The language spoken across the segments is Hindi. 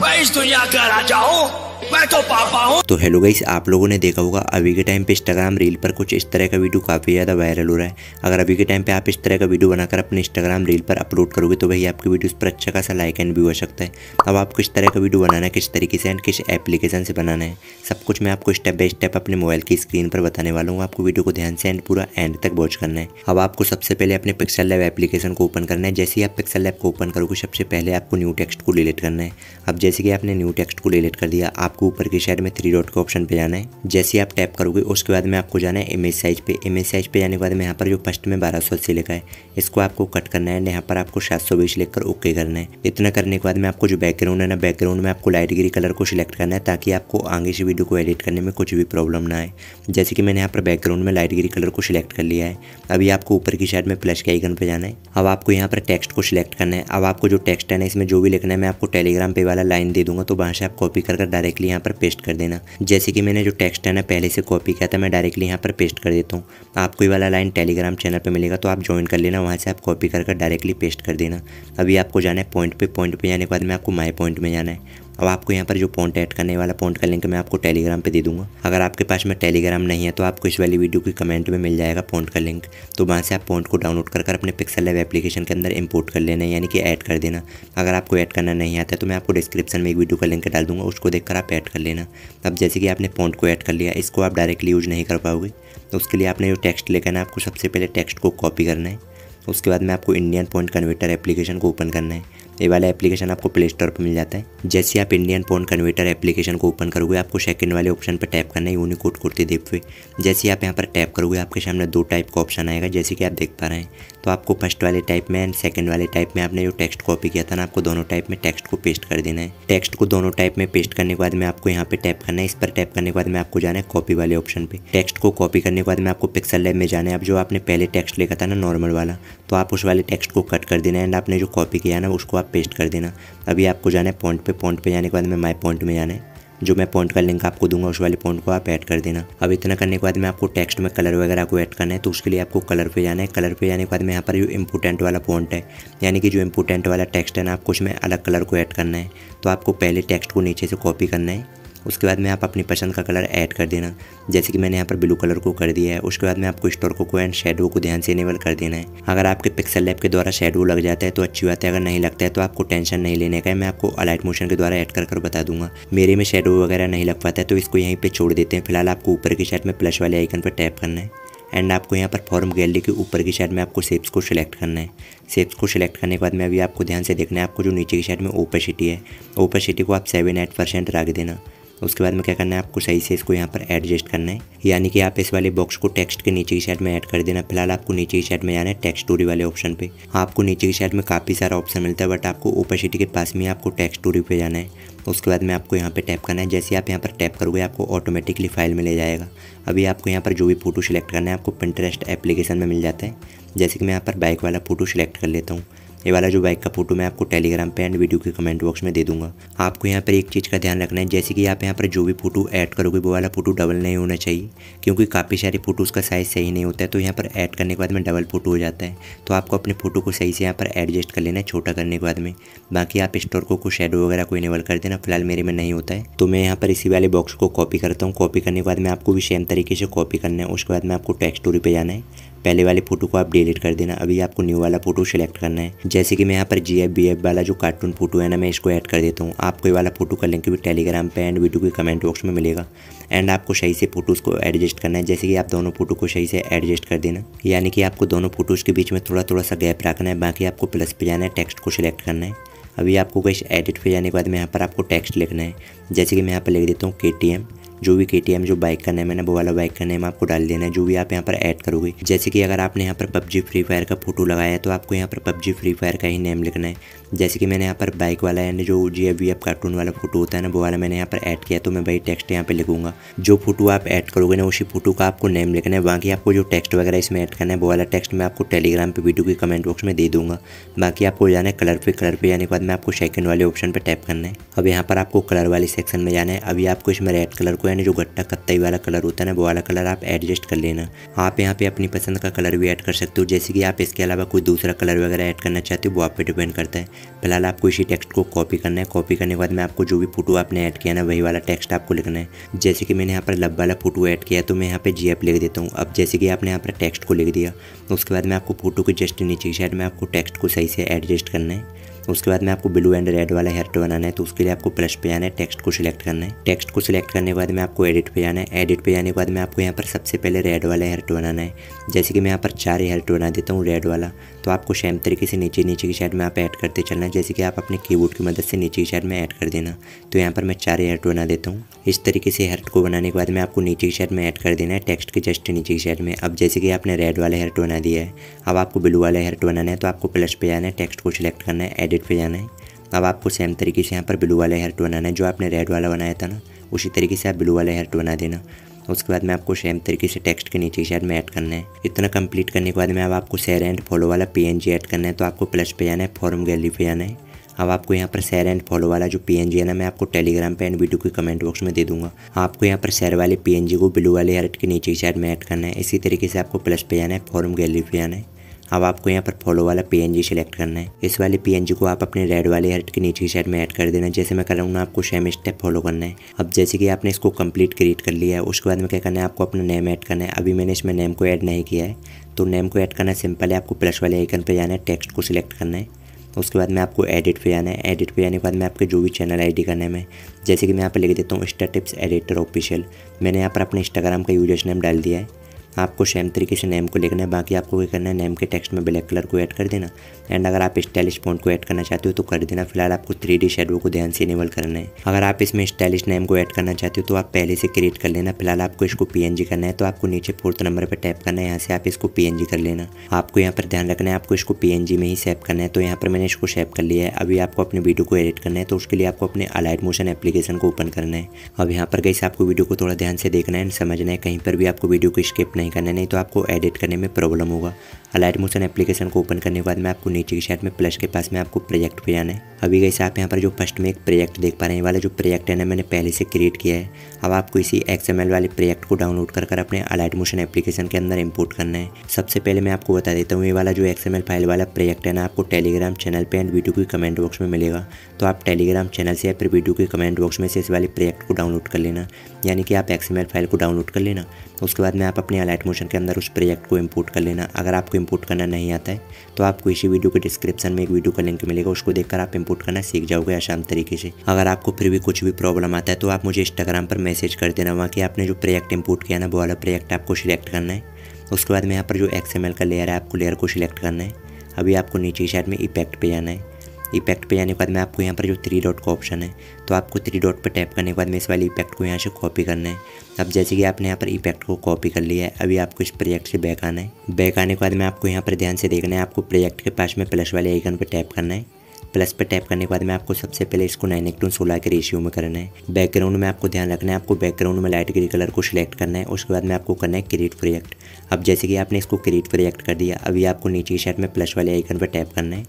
मैं इस दुनिया का राजा हूँ तो, तो हेलो गाइस आप लोगों ने देखा होगा अभी के टाइम पे इंस्टाग्राम रील पर कुछ इस तरह का वीडियो काफ़ी ज़्यादा वायरल हो रहा है अगर अभी के टाइम पे आप इस तरह का वीडियो बनाकर अपने इंस्टाग्राम रील पर अपलोड करोगे तो भाई आपकी वीडियो पर अच्छा खासा लाइक एंड भी हो सकता है अब आपको इस तरह का वीडियो बनाना है किस तरीके से एंड किस एप्लीकेशन से बनाना है सब कुछ मैं आपको स्टेप बाई स्टेप अपने मोबाइल की स्क्रीन पर बताने वाला हूँ आपको वीडियो को ध्यान से एंड पूरा एंड तक वॉच करना है अब आपको सबसे पहले अपने पिक्सल लैब एप्लीकेशन को ओपन करना है जैसे ही आप पिक्सल लैब को ओपन करोगे सबसे पहले आपको न्यू टेक्स्ट को डिलीट करना है अब जैसे कि आपने न्यू टेक्स्ट को डिलीट कर दिया आप आपको ऊपर की साइड में थ्री डॉट के ऑप्शन पे जाना है जैसे आप टैप करोगे उसके बाद में आपको जाना है इमेज साइज पे इमेज साइज पे जाने के बाद में यहाँ पर जो फर्स्ट में बारह सौ अस्सी लिखा है इसको आपको कट करना है यहाँ पर आपको सात सौ बीस लिखकर ओके करना है इतना करने के बाद में आपको जो बैकग्राउंड है ना बैकग्राउंड में आपको लाइट ग्री कलर को सिलेक्ट करना है ताकि आपको आगे से वीडियो को एडिट करने में कुछ भी प्रॉब्लम ना आए जैसे कि मैंने यहाँ पर बैकग्राउंड में लाइट ग्री कलर को सिलेक्ट कर लिया है अभी आपको ऊपर की साइड में प्लस के आइकन पर जाना है अब आपको यहाँ पर टेक्स्ट को सिलेक्ट करना है अब आपको जो टेक्स्ट है ना इसमें जो भी लिखना है मैं आपको टेलीग्राम पे वाला लाइन दे दूंगा तो वहाँ से आप कॉपी कर डायरेक्ट डायरेक्टली यहाँ पर पेस्ट कर देना जैसे कि मैंने जो टेक्स्ट है ना पहले से कॉपी किया था मैं डायरेक्टली यहाँ पर पेस्ट कर देता हूँ आपको ही वाला लाइन टेलीग्राम चैनल पर मिलेगा तो आप ज्वाइन कर लेना वहाँ से आप कॉपी कर डायरेक्टली पेस्ट कर देना अभी आपको जाना है पॉइंट पर पॉइंट पर जाने के बाद में आपको माई पॉइंट में जाना है अब आपको यहाँ पर जो पॉन्ट ऐड करने वाला पॉन्ट का लिंक मैं आपको टेलीग्राम पर दे दूँगा अगर आपके पास में टेलीग्राम नहीं है तो आपको इस वाली वीडियो की कमेंट में मिल जाएगा पॉन्ट का लिंक तो वहाँ से आप पॉइंट को डाउनलोड कर अपने पिक्सल लेव एप्लीकेशन के अंदर इंपोर्ट कर लेना यानी कि ऐड कर देना अगर आपको ऐड करना नहीं आता तो मैं आपको डिस्क्रिप्शन में एक वीडियो का लिंक डाल दूँगा उसको देख आप ऐड कर लेना अब जैसे कि आपने पॉन्ट को ऐड कर लिया इसको आप डायरेक्टली यूज नहीं कर पाओगे तो उसके लिए आपने जो टेक्स्ट लेकर ना आपको सबसे पहले टेक्स्ट को कॉपी करना है उसके बाद में आपको इंडियन पॉइंट कन्वर्टर एप्लीकेशन को ओपन करना है ये वाला एप्लीकेशन आपको प्ले स्टोर पर मिल जाता है जैसे आप इंडियन फोन कन्वर्टर एप्लीकेशन को ओपन करोगे आपको सेकंड वाले ऑप्शन पर टैप करना है यूनिकोड कुर्ती देखते हुए जैसे आप यहाँ पर टैप करोगे आपके सामने दो टाइप का ऑप्शन आएगा जैसे कि आप देख पा रहे हैं तो आपको फर्स्ट वाले टाइप में एंड सेकेंड वाले टाइप में आपने जो टेक्स्ट कॉपी किया था ना आपको दोनों टाइप में टेक्स्ट को पेस्ट कर देना है टेक्स्ट को दोनों टाइप में पेस्ट करने के बाद में आपको यहाँ पे टैप करना है इस पर टैप करने के बाद में आपको जाना है कॉपी वाले ऑप्शन पे टेक्स्ट को कॉपी करने के बाद में आपको पिक्सल लैब में जाना है अब जो आपने पहले टेक्स्ट लिखा था ना नॉर्मल वाला तो आप उस वाले टेक्स्ट को कट कर देना एंड आपने जो कॉपी किया ना उसको आप पेस्ट कर देना अभी आपको जाना है पॉइंट पे पॉइंट पे जाने के बाद में माई पॉइंट में जाना है जो मैं पॉइंट का लिंक आपको दूंगा उस वाले पॉइंट को आप ऐड कर देना अब इतना करने के बाद में आपको टेक्स्ट में कलर वगैरह को ऐड करना है तो उसके लिए आपको कलर पे जाना है कलर पे जाने के बाद में यहाँ पर जो इंपोर्टेंट वाला पॉइंट है यानी कि जो इंपोर्टेंट वाला टेक्स्ट है ना आपको उसमें अलग कलर को ऐड करना है तो आपको पहले टेक्स्ट को नीचे से कॉपी करना है उसके बाद में आप अपनी पसंद का कलर ऐड कर देना जैसे कि मैंने यहाँ पर ब्लू कलर को कर दिया है उसके बाद में आपको स्टोरको को एंड शेडो को ध्यान से इनेबल कर देना है अगर आपके पिक्सल लैब के द्वारा शेडो लग जाता है तो अच्छी बात है अगर नहीं लगता है तो आपको टेंशन नहीं लेने का है मैं आपको अलाइट मोशन के द्वारा ऐड कर कर बता दूंगा मेरे में शेडो वगैरह नहीं लग पाता है तो इसको यहीं पर छोड़ देते हैं फिलहाल आपको ऊपर की साइड में प्लस वाले आइकन पर टैप करना है एंड आपको यहाँ पर फॉर्म गैलरी के ऊपर की साइड में आपको सेप्स को सिलेक्ट करना है सेप्स को सिलेक्ट करने के बाद में अभी आपको ध्यान से देखना है आपको जो नीचे की शेड में ओपेसिटी है ओपेसिटी को आप सेवन एट परसेंट रख देना उसके बाद में क्या करना है आपको सही से इसको यहाँ पर एडजस्ट करना है यानी कि आप इस वाले बॉक्स को टेक्स्ट के नीचे की साइड में ऐड कर देना फिलहाल आपको नीचे की साइड में जाना है टेक्स्ट टूरी वाले ऑप्शन पे आपको नीचे की साइड में काफ़ी सारा ऑप्शन मिलता है बट आपको सिटी के पास में आपको टेक्स्ट टूरी पर जाना है उसके बाद में आपको यहाँ पर टैप करना है जैसे आप यहाँ पर टैप करोगे आपको ऑटोमेटिकली फाइल में ले जाएगा अभी आपको यहाँ पर जो भी फोटो सिलेक्ट करना है आपको पिंटरेस्ट एप्लीकेशन में मिल जाता है जैसे कि मैं यहाँ पर बाइक वाला फ़ोटो सिलेक्ट कर लेता हूँ ये वाला जो बाइक का फोटो मैं आपको टेलीग्राम पे एंड वीडियो के कमेंट बॉक्स में दे दूंगा आपको यहाँ पर एक चीज़ का ध्यान रखना है जैसे कि आप यहाँ पर जो भी फोटो ऐड करोगे वो वाला फोटो डबल नहीं होना चाहिए क्योंकि काफ़ी सारे फोटोज़ का साइज़ सही नहीं होता है तो यहाँ पर ऐड करने के बाद में डबल फोटो हो जाता है तो आपको अपने फोटो को सही से यहाँ पर एडजस्ट कर लेना है छोटा करने के बाद में बाकी आप स्टोर को कुछ शेडो वगैरह को इनेबल कर देना फिलहाल मेरे में नहीं होता है तो मैं यहाँ पर इसी वाले बॉक्स को कॉपी करता हूँ कॉपी करने के बाद में आपको भी सेम तरीके से कॉपी करना है उसके बाद में आपको टेक्स्ट स्टोरी पर जाना है पहले वाले फोटो को आप डिलीट कर देना अभी आपको न्यू वाला फोटो सेलेक्ट करना है जैसे कि मैं यहाँ पर जी बी एफ वाला जो कार्टून फोटो है ना मैं इसको ऐड कर देता हूँ आपको ये वाला फोटो का लिंक भी टेलीग्राम पे एंड वीडियो के कमेंट बॉक्स में मिलेगा एंड आपको सही से फोटोज़ को एडजस्ट करना है जैसे कि आप दोनों फोटो को सही से एडजस्ट कर देना यानी कि आपको दोनों फोटोज़ के बीच में थोड़ा थोड़ा सा गैप रखना है बाकी आपको प्लस पे जाना है टेक्स्ट को सिलेक्ट करना है अभी आपको कैसे एडिट पे जाने के बाद में यहाँ पर आपको टेक्स्ट लिखना है जैसे कि मैं यहाँ पर लिख देता हूँ के टी एम जो भी के जो बाइक का नेम है ना वो वाला बाइक का नेम आपको डाल देना है जो भी आप यहाँ पर ऐड करोगे जैसे कि अगर आपने यहाँ पर पबजी फ्री फायर का फोटो लगाया है तो आपको यहाँ पर पबजी फ्री फायर का ही नेम लिखना है जैसे कि मैंने यहाँ पर बाइक वाला यानी जो जी अभी आप कार्टून वाला फोटो होता है ना वो वाला मैंने यहाँ पर ऐड किया तो मैं वही टेक्स्ट यहाँ पर लिखूंगा जो फोटो आप ऐड करोगे ना उसी फोटो का आपको नेम लिखना है बाकी आपको जो टेक्स्ट वगैरह इसमें ऐड करना है वो वाला टेक्स्ट मैं आपको टेलीग्राम पर वीडियो के कमेंट बॉक्स में दे दूँगा बाकी आपको जाना है कलर पे कलर पे जाने के बाद में आपको सेकंड वाले ऑप्शन पर टैप करना है अब यहाँ पर आपको कलर वाले सेक्शन में जाना है अभी आपको इसमें रेड कलर को एंड जो गट्टा कत्ताई वाला कलर होता है ना वो वाला कलर आप एडजस्ट कर लेना आप यहाँ पे अपनी पसंद का कलर भी ऐड कर सकते हो जैसे कि आप इसके अलावा कोई दूसरा कलर वगैरह ऐड करना चाहते हो वो आप पे डिपेंड करता है फिलहाल आपको इसी टेक्स्ट को कॉपी करना है कॉपी करने के बाद में आपको जो भी फोटो आपने ऐड किया ना वही वाला टेक्स्ट आपको लिखना है जैसे कि मैंने यहाँ पर लब वाला फोटो ऐड किया तो मैं यहाँ पर जी लिख देता हूँ अब जैसे कि आपने यहाँ पर टेक्स्ट को लिख दिया उसके बाद में आपको फोटो के जस्ट नीचे की साइड में आपको टेक्स्ट को सही से एडजस्ट करना है उसके बाद में आपको ब्लू एंड रेड वाला हेयर टो बनाना है तो उसके लिए आपको प्लस पे आना है टेक्स्ट को सिलेक्ट करना है टेक्स्ट को सिलेक्ट करने के बाद में आपको एडिट पे आना है एडिट पे आने के बाद में आपको यहाँ पर सबसे पहले रेड वाला हेयर टो बनाना है जैसे कि मैं यहाँ पर चार हेयर टो बना देता हूँ रेड वाला तो आपको सेम तरीके से नीचे नीचे की साइड में आप ऐड करते चलना है जैसे कि आप अपने की की मदद से नीचे की साइड में ऐड कर देना तो यहाँ पर मैं चार हेयर टो बना देता हूँ इस तरीके से हेयर को बनाने के बाद में आपको नीचे की साइड में ऐड कर देना है टेक्स्ट के जस्ट नीचे की साइड में अब जैसे कि आपने रेड वाला हेयर टो बना दिया है अब आपको ब्लू वाला हेयर टो बनाना है तो आपको प्लस पे आना है टेक्स्ट को सिलेक्ट करना है एडिट पेज पे जाना है अब आपको सेम तरीके से यहाँ पर ब्लू वाला हेयर बनाना है जो आपने रेड वाला बनाया था ना उसी तरीके से आप ब्लू वाला हेयर बना देना उसके बाद में आपको सेम तरीके से टेक्स्ट के नीचे शायद में ऐड करना है इतना कंप्लीट करने के बाद में अब आपको शेयर एंड फॉलो वाला पी ऐड करना है तो आपको प्लस पे जाना है फॉरम गैलरी पे जाना है अब आपको यहाँ पर शेयर एंड फॉलो वाला जो पी है ना मैं आपको टेलीग्राम पे एंड वीडियो के कमेंट बॉक्स में दे दूंगा आपको यहाँ पर शेयर वाले पी को ब्लू वाले हेयर के नीचे शायद में ऐड करना है इसी तरीके से आपको प्लस पे जाना है फॉरम गैलरी पे जाना है अब आपको यहाँ पर फॉलो वाला पी सिलेक्ट करना है इस वाले पी को आप अपने रेड वाले हेड के नीचे साइड में ऐड कर देना जैसे मैं कर रहा हूँ ना आपको सेम स्टेप फॉलो करना है अब जैसे कि आपने इसको कंप्लीट क्रिएट कर लिया है उसके बाद में क्या करना है आपको अपना नेम ऐड करना है अभी मैंने इसमें नेम को ऐड नहीं किया है तो नेम को ऐड करना सिंपल है आपको प्लस वाले आइकन पर जाना है टेक्स्ट को सिलेक्ट करना है उसके बाद में आपको एडिट पे जाना है एडिट पे जाने के बाद में आपके जो भी चैनल आईडी का नेम है जैसे कि मैं यहाँ पर लिख देता हूँ इंस्टा टिप्स एडिटर ऑफिशियल मैंने यहाँ पर अपने इंस्टाग्राम का यूजर्स नेम डाल दिया है आपको सेम तरीके से नेम को लिखना है बाकी आपको क्या करना है नेम के टेक्स्ट में ब्लैक कलर को ऐड कर देना एंड अगर आप स्टाइलिश पॉइंट को ऐड करना चाहते हो तो कर देना फिलहाल आपको थ्री डी को ध्यान से इनेबल करना है अगर आप इसमें स्टाइलिश नेम को ऐड करना चाहते हो तो आप पहले से क्रिएट कर लेना फिलहाल आपको इसको पी करना है तो आपको नीचे फोर्थ नंबर पर टैप करना है यहाँ से आप इसको पी कर लेना आपको यहाँ पर ध्यान रखना है आपको इसको पी में ही सेव करना है तो यहाँ पर मैंने इसको सेव कर लिया है अभी आपको अपने वीडियो को एडिट करना है तो उसके लिए आपको अपने अलाइट मोशन एप्लीकेशन को ओपन करना है अब यहाँ पर कैसे आपको वीडियो को थोड़ा ध्यान से देखना है समझना है कहीं पर भी आपको वीडियो को स्किप नहीं करना नहीं तो आपको एडिट करने में प्रॉब्लम होगा अलाइट मोशन एप्लीकेशन को ओपन करने के बाद में आपको नीचे की साइड में प्लस के पास में आपको प्रोजेक्ट पे जाना है अभी कैसे आप यहाँ पर जो फर्स्ट में एक प्रोजेक्ट देख पा रहे हैं वाला जो प्रोजेक्ट है ना मैंने पहले से क्रिएट किया है अब आपको इसी एक्सएमएल वाले प्रोजेक्ट को डाउनलोड कर अपने अलाइट मोशन एप्लीकेशन के अंदर इम्पोर्ट करना है सबसे पहले मैं आपको बता देता हूँ ये वाला जो एक्सएमएल फाइल वाला प्रोजेक्ट है ना आपको टेलीग्राम चैनल पर एंड वीडियो के कमेंट बॉक्स में मिलेगा तो आप टेलीग्राम चैनल से या फिर वीडियो के कमेंट बॉक्स में से इस वाले प्रोजेक्ट को डाउनलोड कर लेना यानी कि आप एक्सएमएल फाइल को डाउनलोड कर लेना उसके बाद में आप अपने अलाइट मोशन के अंदर उस प्रोजेक्ट को इम्पोर्ट कर लेना अगर आपको इम्पोर्ट करना नहीं आता है तो आपको इसी वीडियो के डिस्क्रिप्शन में एक वीडियो का लिंक मिलेगा उसको देखकर आप इनपुट करना सीख जाओगे आसान तरीके से अगर आपको फिर भी कुछ भी प्रॉब्लम आता है तो आप मुझे इंस्टाग्राम पर मैसेज कर देना वहाँ की आपने जो प्रोजेक्ट इम्पोर्ट किया ना वो वाला प्रोजेक्ट आपको सिलेक्ट करना है उसके बाद में यहाँ पर जो एक्स का लेयर है आपको लेयर को सिलेक्ट करना है अभी आपको नीचे साइड में इफेक्ट पे जाना है इफेक्ट पे जाने के बाद में आपको यहाँ पर जो थ्री डॉट का ऑप्शन है तो आपको थ्री डॉट पर टैप करने के बाद में इस वाले इफेक्ट को यहाँ से कॉपी करना है अब जैसे कि आपने यहाँ पर इफेक्ट को कॉपी कर लिया है अभी आपको इस प्रोजेक्ट से बैक आना है बैक आने के बाद में आपको यहाँ पर ध्यान से देखना है आपको प्रोजेक्ट के पास में प्लस वाले आइकन पर टैप करना है प्लस पर टैप करने के बाद में आपको सबसे पहले इसको नाइन एक टू सोलह के रेशियो में करना है बैकग्राउंड में आपको ध्यान रखना है आपको बैकग्राउंड में लाइट ग्रे कलर को सिलेक्ट करना है उसके बाद में आपको करना है क्रिएट प्रोजेक्ट अब जैसे कि आपने इसको क्रिएट प्रोजेक्ट कर दिया अभी आपको नीचे की साइड में प्लस वाले आइकन पर टैप करना है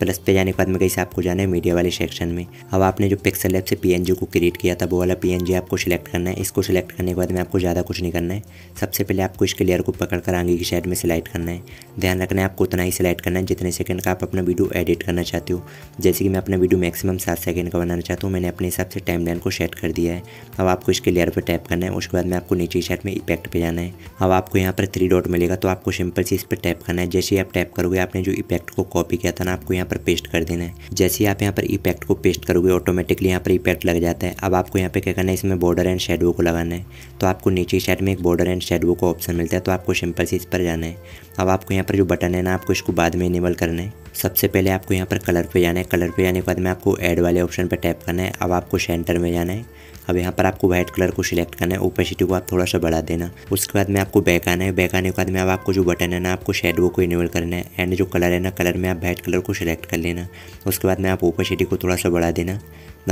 प्लस पे जाने के बाद में से आपको जाना है मीडिया वाले सेक्शन में अब आपने जो पिक्सल ऐप से पी को क्रिएट किया था वो वाला पी आपको सिलेक्ट करना है इसको सिलेक्ट करने के बाद में आपको ज़्यादा कुछ नहीं करना है सबसे पहले आपको इसके लेयर को पकड़ कर आगे की साइड में सिलेक्ट करना है ध्यान रखना है आपको उतना ही सिलेक्ट करना है जितने सेकंड का आप अपना वीडियो एडिट करना चाहते हो जैसे कि मैं अपना वीडियो मैक्सिमम सात सेकंड का बनाना चाहता हूँ मैंने अपने हिसाब से टाइम को सेट कर दिया है अब आपको इसके लेयर पर टैप करना है उसके बाद में आपको नीचे की साइड में इफेक्ट पर जाना है अब आपको यहाँ पर थ्री डॉट मिलेगा तो आपको सिंपल से इस पर टैप करना है जैसे ही आप टैप करोगे आपने जो इफेक्ट को कॉपी किया था ना आपको यहाँ पर पेस्ट कर देना है जैसे आप यहाँ पर इफेक्ट को पेस्ट करोगे ऑटोमेटिकली यहाँ पर इफेक्ट लग जाता है अब आपको यहाँ पर क्या करना है इसमें बॉर्डर एंड शेडो को लगाना है तो आपको नीचे साइड में एक बॉर्डर एंड शेडो का ऑप्शन मिलता है तो आपको सिंपल से इस पर जाना है अब आपको यहाँ पर जो बटन है ना आपको इसको बाद में इनेबल करना है सबसे पहले आपको यहाँ पर कलर पे जाना है कलर पे जाने के बाद में आपको ऐड वाले ऑप्शन पर टैप करना है अब आपको सेंटर में जाना है अब यहाँ पर आपको व्हाइट कलर को सिलेक्ट करना है ओपेसिटी को आप थोड़ा सा बढ़ा देना उसके बाद में आपको बैक आना है बैक आने के बाद में अब आपको जो बटन है ना आपको शेडो को इनेबल करना है एंड जो कलर है ना कलर में आप व्हाइट कलर को सिलेक्ट कर लेना उसके बाद में आप ओपेसिटी को थोड़ा सा बढ़ा देना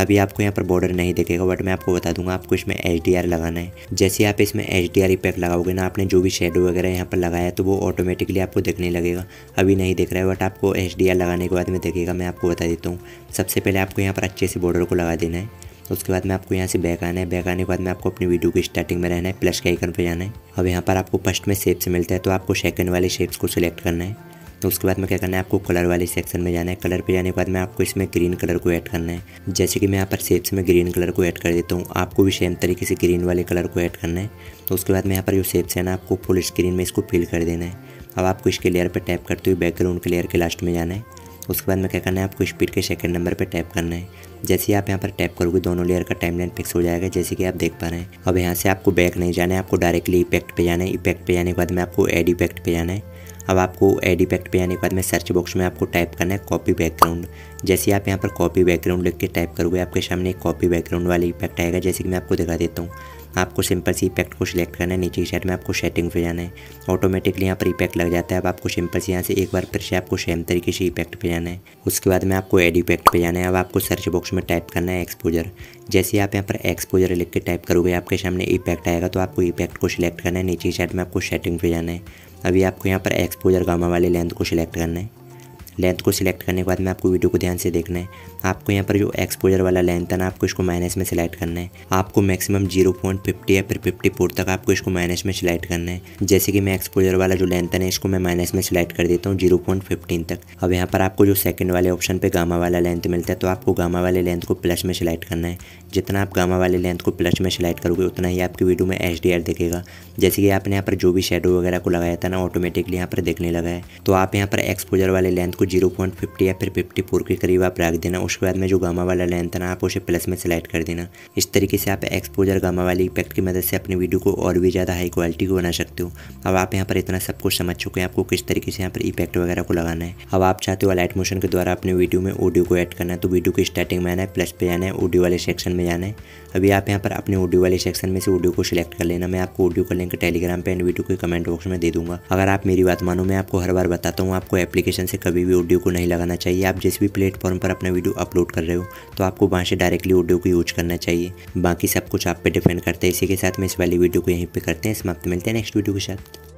अभी आपको यहाँ पर बॉर्डर नहीं देखेगा बट मैं आपको बता दूंगा आपको इसमें एच लगाना है जैसे आप इसमें एच डी इफेक्ट लगाओगे ना आपने जो भी शेडो वगैरह यहाँ पर लगाया तो वो ऑटोमेटिकली आपको देखने लगेगा अभी नहीं दिख रहा है बट आपको एच लगाने के बाद में देखेगा मैं आपको बता देता हूँ सबसे पहले आपको यहाँ पर अच्छे से बॉर्डर को लगा देना है उसके बाद में आपको यहाँ से बैक आना है बैक आने के बाद में आपको अपनी वीडियो की स्टार्टिंग में रहना है प्लस के आइकन पर जाना है अब यहाँ पर आपको फर्स्ट में शेप्स मिलता है तो आपको सेकंड वाले शेप्स को सिलेक्ट करना है तो उसके बाद में क्या करना है आपको कलर वाले सेक्शन में जाना है कलर पे जाने के बाद में आपको इसमें ग्रीन कलर को ऐड करना है जैसे कि मैं यहाँ पर शेप्स में ग्रीन कलर को ऐड कर देता हूँ आपको भी सेम तरीके से ग्रीन वाले कलर को ऐड करना है तो उसके बाद में यहाँ पर जो शेप्स है ना आपको फुल स्क्रीन में इसको फिल कर देना है अब आपको इसके लेयर पर टैप करते हुए बैकग्राउंड के लेयर के लास्ट में जाना है उसके बाद में क्या करना है आपको स्पीड के सेकंड नंबर पे टैप करना है जैसे ही आप यहाँ पर टैप करोगे दोनों लेयर का टाइमलाइन फिक्स हो जाएगा जैसे कि आप देख पा रहे हैं अब यहाँ से आपको बैक नहीं जाना है आपको डायरेक्टली इपैक्ट पे जाना है इपैक्ट पे जाने के बाद में आपको एड इपैक्ट पे जाना है अब आपको एड इपैक्ट पे आने के बाद में सर्च बॉक्स में आपको टाइप करना है कॉपी बैकग्राउंड जैसे आप यहाँ पर कॉपी बैकग्राउंड लिख के टाइप करोगे आपके सामने एक कॉपी बैकग्राउंड वाली इपैक्ट आएगा जैसे कि मैं आपको दिखा देता हूँ आपको सिंपल सी इपैक्ट को सिलेक्ट करना है नीचे की साइड में आपको सेटिंग पे जाना है ऑटोमेटिकली यहाँ पर इपैक्ट लग जाता है अब आपको सिंपल से यहाँ से एक बार फिर से आपको सेम तरीके से इपैक्ट पे जाना है उसके बाद में आपको एड इपैक्ट पे जाना है अब आपको सर्च बॉक्स में टाइप करना है एक्सपोजर जैसे आप यहाँ पर एक्सपोजर लिख के टाइप करोगे आपके सामने इपैक्ट आएगा तो आपको इपैक्ट को सिलेक्ट करना है नीचे की साइड में आपको सेटिंग पे जाना है अभी आपको यहाँ पर एक्सपोजर गामा वाले लेंथ को सिलेक्ट करना है लेंथ को सिलेक्ट करने के बाद में आपको वीडियो को ध्यान से देखना है आपको यहाँ पर जो एक्सपोजर वाला लेंथ है ना आपको इसको माइनस में सिलेक्ट करना है आपको मैक्सिमम जीरो पॉइंट फिफ्टी या फिर फिफ्टी फोर तक आपको इसको माइनस में सिलेक्ट करना है जैसे कि मैं एक्सपोजर वाला जो लेंथ है ना इसको मैं माइनस में सिलेक्ट कर देता हूँ जीरो पॉइंट फिफ्टीन तक अब यहाँ पर आपको जो सेकंड वाले ऑप्शन पर गामा वाला लेंथ मिलता है तो आपको गामा वाले लेंथ को प्लस में सिलेक्ट करना है जितना आप गामा वाले लेंथ को प्लस में सिलेक्ट करोगे उतना ही आपकी वीडियो में एच दिखेगा जैसे कि आपने यहाँ पर जो भी शेडो वगैरह को लगाया था ना ऑटोमेटिकली यहाँ पर देखने लगा है तो आप यहाँ पर एक्सपोजर वाले लेंथ को जीरो पॉइंट फिफ्टी या फिर फिफ्टी फोर के करीब आप रख देना उसके बाद में जो गामा वाला लेंथ है ना आप उसे प्लस में सेलेक्ट कर देना इस तरीके से आप एक्सपोजर गामा वाली इफेक्ट की मदद से अपने वीडियो को और भी ज़्यादा हाई क्वालिटी को बना सकते हो अब आप यहाँ पर इतना सब कुछ समझ चुके हैं आपको किस तरीके से यहाँ पर इफेक्ट वगैरह को लगाना है अब आप चाहते हो लाइट मोशन के द्वारा अपने वीडियो में ऑडियो को ऐड करना है तो वीडियो की स्टार्टिंग में आना है प्लस पे जाना है ऑडियो वाले सेक्शन में जाना है अभी आप यहाँ पर अपने ऑडियो वाले सेक्शन में से ऑडियो को सिलेक्ट कर लेना मैं आपको ऑडियो का लिंक टेलीग्राम पर एंड वीडियो के कमेंट बॉक्स में दे दूंगा अगर आप मेरी बात मानो मैं आपको हर बार बताता हूँ आपको एप्लीकेशन से कभी भी ऑडियो को नहीं लगाना चाहिए आप जिस भी प्लेटफॉर्म पर अपना वीडियो अपलोड कर रहे हो तो आपको वहाँ से डायरेक्टली ऑडियो को यूज करना चाहिए बाकी सब कुछ आप पे डिपेंड करते हैं इसी के साथ में इस वाली वीडियो को यहीं पर करते हैं समाप्त मिलते हैं नेक्स्ट वीडियो के साथ